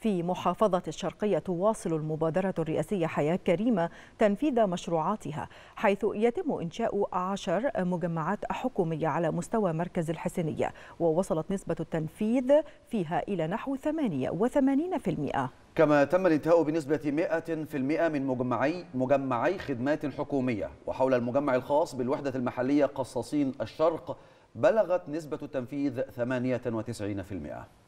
في محافظة الشرقية تواصل المبادرة الرئاسية حياة كريمة تنفيذ مشروعاتها حيث يتم إنشاء عشر مجمعات حكومية على مستوى مركز الحسينية ووصلت نسبة التنفيذ فيها إلى نحو 88% كما تم الانتهاء بنسبة 100% من مجمعي مجمعي خدمات حكومية وحول المجمع الخاص بالوحدة المحلية قصاصين الشرق بلغت نسبة التنفيذ 98%